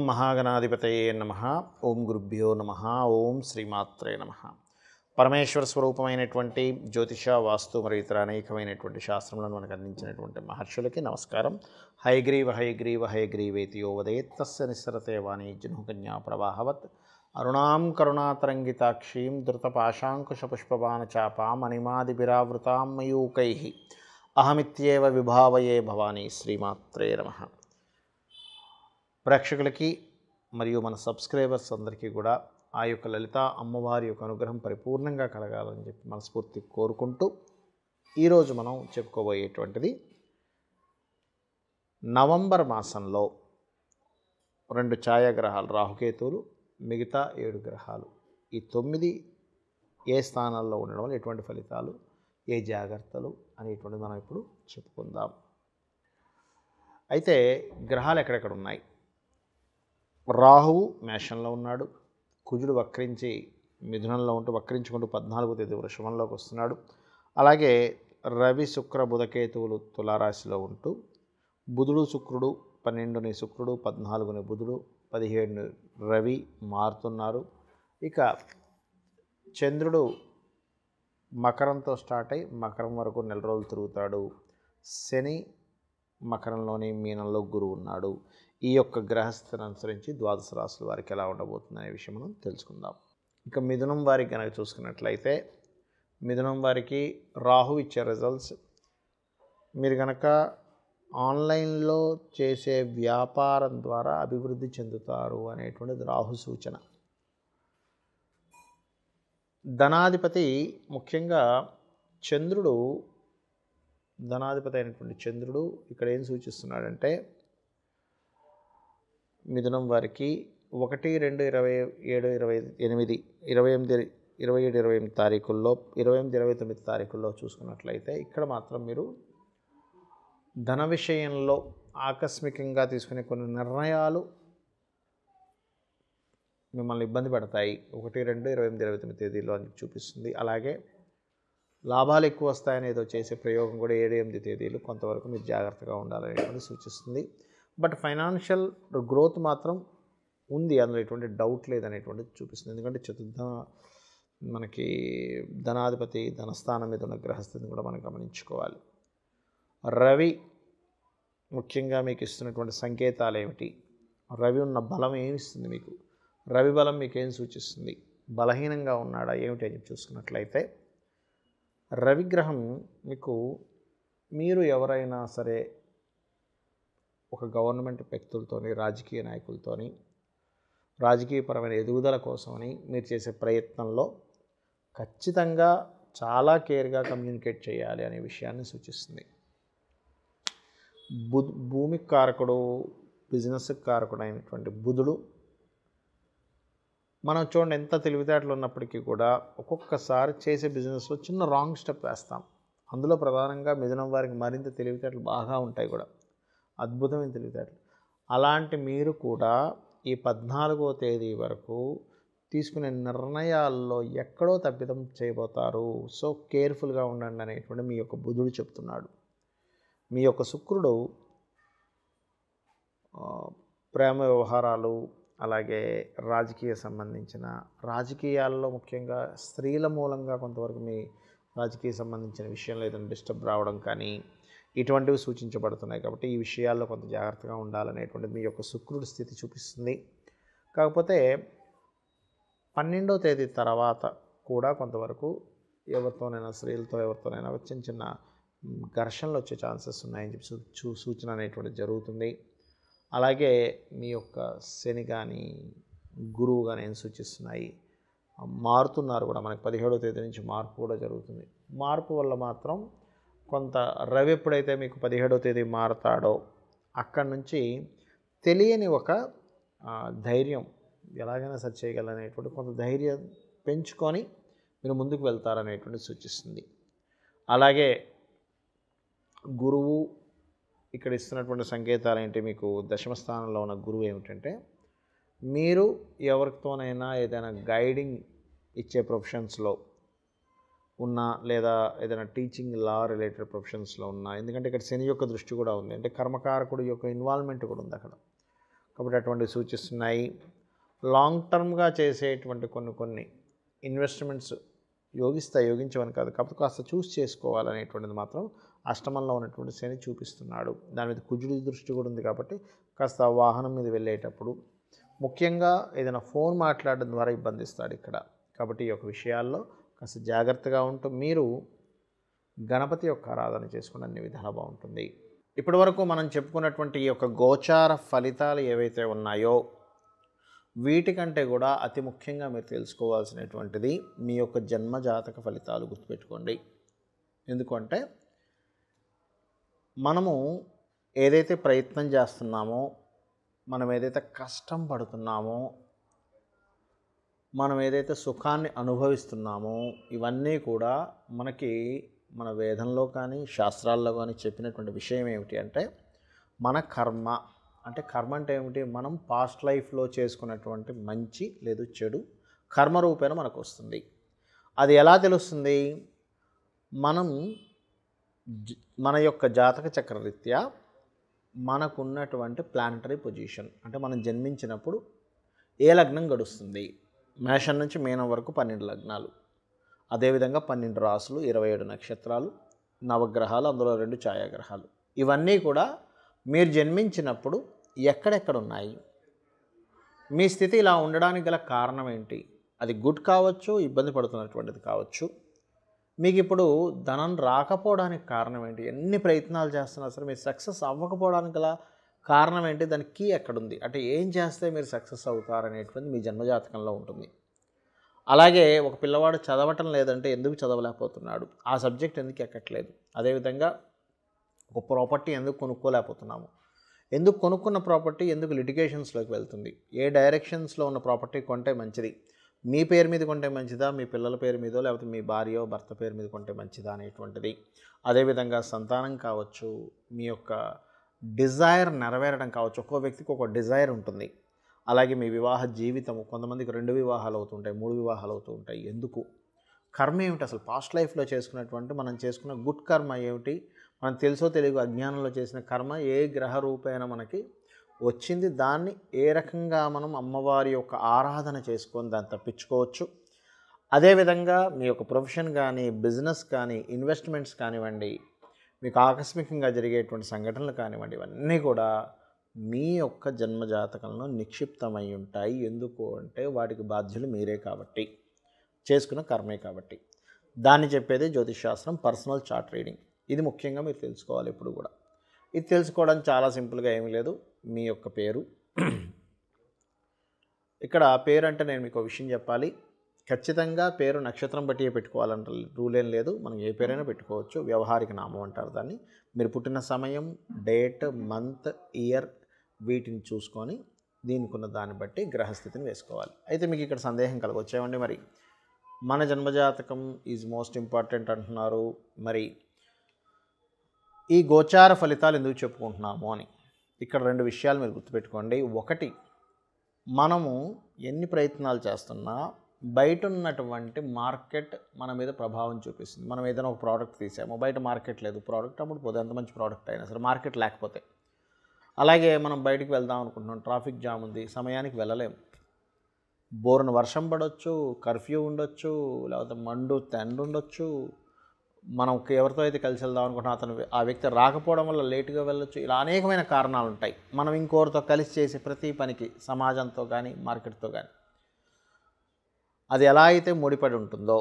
ఓం మహాగణాధిపతయే నమ ఓం గురుభ్యో నమ ఓం శ్రీమాత్రే నమ పరమేశ్వర స్వరూపమైనటువంటి జ్యోతిష వాస్తు మరియు ఇతర అనేకమైనటువంటి శాస్త్రములను మనకు అందించినటువంటి మహర్షులకి నమస్కారం హైగ్రీవ హైగ్రీవ హైగ్రీవేతియో వదేత్తస్య నిస్సరతే వాణి జనుకన్యా ప్రవాహవత్ అరుణాం కరుణాతరంగితాక్షీం ధృతపాశాంకుశపుష్పవాన చాపాం అనిమాదిభిరావృతాం మయూకై అహమిత్యేవ విభావయే భవానీ శ్రీమాత్రే నమ ప్రేక్షకులకి మరియు మన సబ్స్క్రైబర్స్ అందరికీ కూడా ఆ యొక్క లలిత అమ్మవారి యొక్క అనుగ్రహం పరిపూర్ణంగా కలగాలని చెప్పి మనస్ఫూర్తి కోరుకుంటూ ఈరోజు మనం చెప్పుకోబోయేటువంటిది నవంబర్ మాసంలో రెండు ఛాయాగ్రహాలు రాహుకేతువులు మిగతా ఏడు గ్రహాలు ఈ తొమ్మిది ఏ స్థానాల్లో ఉండడం వల్ల ఎటువంటి ఫలితాలు ఏ జాగ్రత్తలు అనేటువంటిది మనం ఇప్పుడు చెప్పుకుందాం అయితే గ్రహాలు ఎక్కడెక్కడ ఉన్నాయి రాహువు మేషంలో ఉన్నాడు కుజుడు వక్రించి మిథునంలో ఉంటూ వక్రించుకుంటూ పద్నాలుగో తేదీ వృషభంలోకి వస్తున్నాడు అలాగే రవి శుక్ర బుధకేతువులు తులారాశిలో ఉంటూ బుధుడు శుక్రుడు పన్నెండుని శుక్రుడు పద్నాలుగుని బుధుడు పదిహేడుని రవి మారుతున్నారు ఇక చంద్రుడు మకరంతో స్టార్ట్ అయి మకరం వరకు నెల రోజులు తిరుగుతాడు శని మకరంలోని మీనంలో గురువు ఉన్నాడు ఈ యొక్క గ్రహస్థితిని అనుసరించి ద్వాదశ రాశులు వారికి ఎలా ఉండబోతుందనే విషయం మనం తెలుసుకుందాం ఇక మిథునం వారికి కనుక చూసుకున్నట్లయితే మిథునం వారికి రాహు ఇచ్చే రిజల్ట్స్ మీరు కనుక ఆన్లైన్లో చేసే వ్యాపారం ద్వారా అభివృద్ధి చెందుతారు అనేటువంటిది రాహు సూచన ధనాధిపతి ముఖ్యంగా చంద్రుడు ధనాధిపతి అయినటువంటి చంద్రుడు ఇక్కడ ఏం సూచిస్తున్నాడంటే మిథునం వారికి ఒకటి రెండు ఇరవై ఏడు ఇరవై ఎనిమిది ఇరవై ఎనిమిది ఇరవై ఏడు ఇరవై ఎనిమిది తారీఖుల్లో ఇరవై ఎనిమిది ఇరవై తొమ్మిది తారీఖుల్లో చూసుకున్నట్లయితే ఇక్కడ మాత్రం మీరు ధన విషయంలో ఆకస్మికంగా తీసుకునే కొన్ని నిర్ణయాలు మిమ్మల్ని ఇబ్బంది పడతాయి ఒకటి రెండు ఇరవై ఎనిమిది ఇరవై తొమ్మిది తేదీలో అని చూపిస్తుంది అలాగే లాభాలు ఎక్కువ వస్తాయని ఏదో చేసే ప్రయోగం కూడా ఏడు ఎనిమిది తేదీలు కొంతవరకు మీరు జాగ్రత్తగా ఉండాలని సూచిస్తుంది బట్ ఫైనాన్షియల్ గ్రోత్ మాత్రం ఉంది అందులో ఎటువంటి డౌట్ లేదనేటువంటిది చూపిస్తుంది ఎందుకంటే చతుర్థ మనకి ధనాధిపతి ధనస్థానం మీద ఉన్న గ్రహస్థితిని కూడా మనం గమనించుకోవాలి రవి ముఖ్యంగా మీకు ఇస్తున్నటువంటి సంకేతాలు ఏమిటి రవి ఉన్న బలం ఏమిస్తుంది మీకు రవి బలం మీకు ఏం సూచిస్తుంది బలహీనంగా ఉన్నాడా ఏమిటి అని చూసుకున్నట్లయితే రవిగ్రహం మీకు మీరు ఎవరైనా సరే ఒక గవర్నమెంట్ వ్యక్తులతోని రాజకీయ నాయకులతోని రాజకీయపరమైన ఎదుగుదల కోసమని మీరు చేసే ప్రయత్నంలో ఖచ్చితంగా చాలా కేర్గా కమ్యూనికేట్ చేయాలి అనే విషయాన్ని సూచిస్తుంది బు భూమి కారకుడు బిజినెస్ కారకుడు అయినటువంటి బుధుడు మనం చూడండి ఎంత తెలివితేటలు ఉన్నప్పటికీ కూడా ఒక్కొక్కసారి చేసే బిజినెస్లో చిన్న రాంగ్ స్టెప్ వేస్తాం అందులో ప్రధానంగా మిథునం వారికి మరింత తెలివితేటలు బాగా ఉంటాయి కూడా అద్భుతమైన తెలివితేటలు అలాంటి మీరు కూడా ఈ పద్నాలుగో తేదీ వరకు తీసుకునే నిర్ణయాల్లో ఎక్కడో తప్పిదం చేయబోతారు సో కేర్ఫుల్గా ఉండండి అనేటువంటి మీ యొక్క బుధుడు చెప్తున్నాడు మీ యొక్క శుక్రుడు ప్రేమ వ్యవహారాలు అలాగే రాజకీయ సంబంధించిన రాజకీయాల్లో ముఖ్యంగా స్త్రీల మూలంగా కొంతవరకు మీ రాజకీయ సంబంధించిన విషయంలో ఏదైనా డిస్టర్బ్ రావడం కానీ ఇటువంటివి సూచించబడుతున్నాయి కాబట్టి ఈ విషయాల్లో కొంత జాగ్రత్తగా ఉండాలనేటువంటిది మీ యొక్క శుక్రుడి స్థితి చూపిస్తుంది కాకపోతే పన్నెండో తేదీ తర్వాత కూడా కొంతవరకు ఎవరితోనైనా స్త్రీలతో ఎవరితోనైనా చిన్న చిన్న ఘర్షణలు వచ్చే ఛాన్సెస్ ఉన్నాయని చెప్పి చూ సూచన అనేటువంటిది జరుగుతుంది అలాగే మీ యొక్క శని కానీ గురువు కానీ ఏం సూచిస్తున్నాయి మారుతున్నారు కూడా మనకి పదిహేడో తేదీ నుంచి మార్పు కూడా జరుగుతుంది మార్పు వల్ల మాత్రం కొంత రవి ఎప్పుడైతే మీకు పదిహేడో తేదీ మారతాడో అక్కడి నుంచి తెలియని ఒక ధైర్యం ఎలాగైనా సరి చేయగలనేటువంటి కొంత ధైర్యం పెంచుకొని మీరు ముందుకు వెళ్తారనేటువంటి సూచిస్తుంది అలాగే గురువు ఇక్కడ ఇస్తున్నటువంటి సంకేతాలు ఏంటి మీకు దశమ స్థానంలో ఉన్న గురువు ఏమిటంటే మీరు ఎవరితోనైనా ఏదైనా గైడింగ్ ఇచ్చే ప్రొఫెషన్స్లో ఉన్నా లేదా ఏదైనా టీచింగ్ లా రిలేటెడ్ ప్రొఫెషన్స్లో ఉన్నా ఎందుకంటే ఇక్కడ శని యొక్క దృష్టి కూడా ఉంది అంటే కర్మకారకుడు యొక్క ఇన్వాల్వ్మెంట్ కూడా ఉంది అక్కడ కాబట్టి అటువంటివి సూచిస్తున్నాయి లాంగ్ టర్మ్గా చేసేటువంటి కొన్ని కొన్ని ఇన్వెస్ట్మెంట్స్ యోగిస్తా యోగించవని కాదు కాబట్టి కాస్త చూస్ చేసుకోవాలనేటువంటిది మాత్రం అష్టమంలో ఉన్నటువంటి శని చూపిస్తున్నాడు దాని మీద కుజుడి దృష్టి కూడా ఉంది కాబట్టి కాస్త వాహనం మీద వెళ్ళేటప్పుడు ముఖ్యంగా ఏదైనా ఫోన్ మాట్లాడడం ద్వారా ఇబ్బందిస్తాడు ఇక్కడ కాబట్టి ఈ యొక్క విషయాల్లో కాస్త జాగ్రత్తగా ఉంటూ మీరు గణపతి యొక్క ఆరాధన చేసుకుని అన్ని విధాలు బాగుంటుంది ఇప్పటి వరకు మనం చెప్పుకున్నటువంటి ఈ యొక్క గోచార ఫలితాలు ఏవైతే ఉన్నాయో వీటికంటే కూడా అతి ముఖ్యంగా మీరు తెలుసుకోవాల్సినటువంటిది మీ యొక్క జన్మజాతక ఫలితాలు గుర్తుపెట్టుకోండి ఎందుకంటే మనము ఏదైతే ప్రయత్నం చేస్తున్నామో మనం ఏదైతే కష్టం పడుతున్నామో మనం ఏదైతే సుఖాన్ని అనుభవిస్తున్నామో ఇవన్నీ కూడా మనకి మన వేదంలో కానీ శాస్త్రాల్లో కానీ చెప్పినటువంటి విషయం ఏమిటి అంటే మన కర్మ అంటే కర్మ అంటే ఏమిటి మనం పాస్ట్ లైఫ్లో చేసుకున్నటువంటి మంచి లేదు చెడు కర్మ రూపేణ మనకు వస్తుంది అది ఎలా తెలుస్తుంది మనం మన యొక్క జాతక చక్రరీత్యా మనకున్నటువంటి ప్లానటరీ పొజిషన్ అంటే మనం జన్మించినప్పుడు ఏ లగ్నం గడుస్తుంది మేషం నుంచి మీనం వరకు పన్నెండు లగ్నాలు అదేవిధంగా పన్నెండు రాసులు ఇరవై ఏడు నక్షత్రాలు నవగ్రహాలు అందులో రెండు ఛాయాగ్రహాలు ఇవన్నీ కూడా మీరు జన్మించినప్పుడు ఎక్కడెక్కడ ఉన్నాయి మీ స్థితి ఇలా ఉండడానికి గల కారణం ఏంటి అది గుడ్ కావచ్చు ఇబ్బంది పడుతున్నటువంటిది కావచ్చు మీకు ఇప్పుడు ధనం రాకపోవడానికి కారణం ఏంటి ఎన్ని ప్రయత్నాలు చేస్తున్నా సరే మీరు సక్సెస్ అవ్వకపోవడానికి గల కారణం ఏంటి దానికి కీ ఎక్కడుంది అంటే ఏం చేస్తే మీరు సక్సెస్ అవుతారు అనేటువంటి మీ జన్మజాతకంలో ఉంటుంది అలాగే ఒక పిల్లవాడు చదవటం లేదంటే ఎందుకు చదవలేకపోతున్నాడు ఆ సబ్జెక్ట్ ఎందుకు ఎక్కట్లేదు అదేవిధంగా ఒక ప్రాపర్టీ ఎందుకు కొనుక్కోలేకపోతున్నాము ఎందుకు కొనుక్కున్న ప్రాపర్టీ ఎందుకు లిటిగేషన్స్లోకి వెళ్తుంది ఏ డైరెక్షన్స్లో ఉన్న ప్రాపర్టీ కొంటే మంచిది మీ పేరు మీద కొంటే మంచిదా మీ పిల్లల పేరు మీదో లేకపోతే మీ భార్యో భర్త పేరు మీద కొంటే మంచిదా అనేటువంటిది అదేవిధంగా సంతానం కావచ్చు మీ యొక్క డిజైర్ నెరవేరడం కావచ్చు ఒక్కో వ్యక్తికి ఒక డిజైర్ ఉంటుంది అలాగే మీ వివాహ జీవితం కొంతమందికి రెండు వివాహాలు అవుతుంటాయి మూడు వివాహాలు అవుతూ ఉంటాయి ఎందుకు కర్మ ఏమిటి అసలు పాస్ట్ లైఫ్లో చేసుకున్నటువంటి మనం చేసుకున్న గుడ్ కర్మ ఏమిటి మనం తెలుసో తెలుగు అజ్ఞానంలో చేసిన కర్మ ఏ గ్రహ రూపేణ మనకి వచ్చింది దాన్ని ఏ రకంగా మనం అమ్మవారి యొక్క ఆరాధన చేసుకొని దాన్ని తప్పించుకోవచ్చు అదేవిధంగా మీ యొక్క ప్రొఫెషన్ కానీ బిజినెస్ కానీ ఇన్వెస్ట్మెంట్స్ కానివ్వండి మీకు ఆకస్మికంగా జరిగేటువంటి సంఘటనలు కానివ్వండి ఇవన్నీ కూడా మీ యొక్క జన్మజాతకంలో నిక్షిప్తమై ఉంటాయి ఎందుకు అంటే వాటికి బాధ్యులు మీరే కాబట్టి చేసుకున్న కర్మే కాబట్టి దాన్ని చెప్పేది జ్యోతిషాస్త్రం పర్సనల్ చార్ట్ రీడింగ్ ఇది ముఖ్యంగా మీరు తెలుసుకోవాలి ఎప్పుడు కూడా ఇది తెలుసుకోవడం చాలా సింపుల్గా ఏమీ లేదు మీ యొక్క పేరు ఇక్కడ పేరు అంటే నేను మీకు విషయం చెప్పాలి ఖచ్చితంగా పేరు నక్షత్రం బట్టి పెట్టుకోవాలని రూల్ ఏం లేదు మనం ఏ పేరైనా పెట్టుకోవచ్చు వ్యవహారిక నామం అంటారు దాన్ని మీరు పుట్టిన సమయం డేట్ మంత్ ఇయర్ వీటిని చూసుకొని దీనికి ఉన్న దాన్ని బట్టి గ్రహస్థితిని వేసుకోవాలి అయితే మీకు ఇక్కడ సందేహం కలగొచ్చేవండి మరి మన జన్మజాతకం ఈజ్ మోస్ట్ ఇంపార్టెంట్ అంటున్నారు మరి ఈ గోచార ఫలితాలు ఎందుకు చెప్పుకుంటున్నాము అని ఇక్కడ రెండు విషయాలు మీరు గుర్తుపెట్టుకోండి ఒకటి మనము ఎన్ని ప్రయత్నాలు చేస్తున్నా బయట ఉన్నటువంటి మార్కెట్ మన మీద ప్రభావం చూపిస్తుంది మనం ఏదైనా ఒక ప్రోడక్ట్ తీసాము బయట మార్కెట్ లేదు ప్రోడక్ట్ అప్పుడు పోతే ఎంత మంచి ప్రోడక్ట్ అయినా సరే మార్కెట్ లేకపోతే అలాగే మనం బయటికి వెళ్దాం అనుకుంటున్నాం ట్రాఫిక్ జామ్ ఉంది సమయానికి వెళ్ళలేము బోరున వర్షం పడవచ్చు కర్ఫ్యూ ఉండొచ్చు లేకపోతే మండు తెండు ఉండొచ్చు మనం ఎవరితో అయితే కలిసి వెళ్దాం అనుకుంటున్నాం అతను ఆ వ్యక్తి రాకపోవడం వల్ల లేటుగా వెళ్ళొచ్చు ఇలా అనేకమైన కారణాలు ఉంటాయి మనం ఇంకోరితో కలిసి చేసే ప్రతి పనికి సమాజంతో కానీ మార్కెట్తో కానీ అది ఎలా అయితే ముడిపడి ఉంటుందో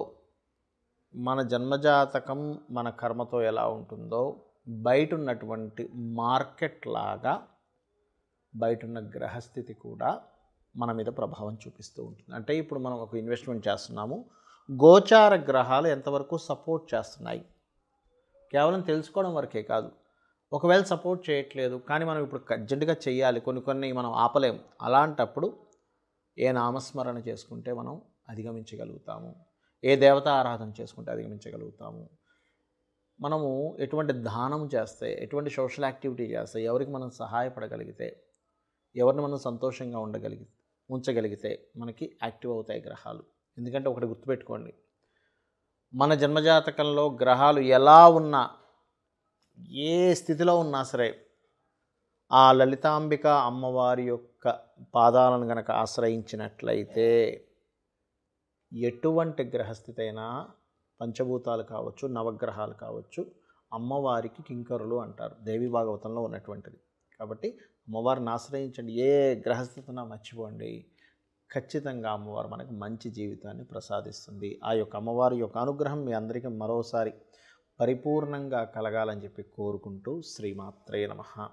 మన జన్మజాతకం మన కర్మతో ఎలా ఉంటుందో బయట ఉన్నటువంటి మార్కెట్ లాగా బయట ఉన్న గ్రహస్థితి కూడా మన మీద ప్రభావం చూపిస్తూ ఉంటుంది అంటే ఇప్పుడు మనం ఒక ఇన్వెస్ట్మెంట్ చేస్తున్నాము గోచార గ్రహాలు ఎంతవరకు సపోర్ట్ చేస్తున్నాయి కేవలం తెలుసుకోవడం వరకే కాదు ఒకవేళ సపోర్ట్ చేయట్లేదు కానీ మనం ఇప్పుడు అర్జెంటుగా చేయాలి కొన్ని కొన్ని మనం ఆపలేము అలాంటప్పుడు ఏ నామస్మరణ చేసుకుంటే మనం అధిగమించగలుగుతాము ఏ దేవత ఆరాధన చేసుకుంటే అధిగమించగలుగుతాము మనము ఎటువంటి దానం చేస్తే ఎటువంటి సోషల్ యాక్టివిటీ చేస్తే ఎవరికి మనం సహాయపడగలిగితే ఎవరిని మనం సంతోషంగా ఉండగలిగి ఉంచగలిగితే మనకి యాక్టివ్ అవుతాయి గ్రహాలు ఎందుకంటే ఒకటి గుర్తుపెట్టుకోండి మన జన్మజాతకంలో గ్రహాలు ఎలా ఉన్నా ఏ స్థితిలో ఉన్నా సరే ఆ లలితాంబిక అమ్మవారి యొక్క పాదాలను గనక ఆశ్రయించినట్లయితే ఎటువంటి గ్రహస్థితైనా పంచభూతాలు కావచ్చు నవగ్రహాలు కావచ్చు అమ్మవారికి కింకరులు అంటారు దేవి భాగవతంలో ఉన్నటువంటిది కాబట్టి అమ్మవారిని ఆశ్రయించండి ఏ గ్రహస్థితినా మర్చిపోండి ఖచ్చితంగా అమ్మవారు మనకు మంచి జీవితాన్ని ప్రసాదిస్తుంది ఆ యొక్క అమ్మవారి యొక్క అనుగ్రహం మీ అందరికీ మరోసారి పరిపూర్ణంగా కలగాలని చెప్పి కోరుకుంటూ శ్రీమాత్రే నమ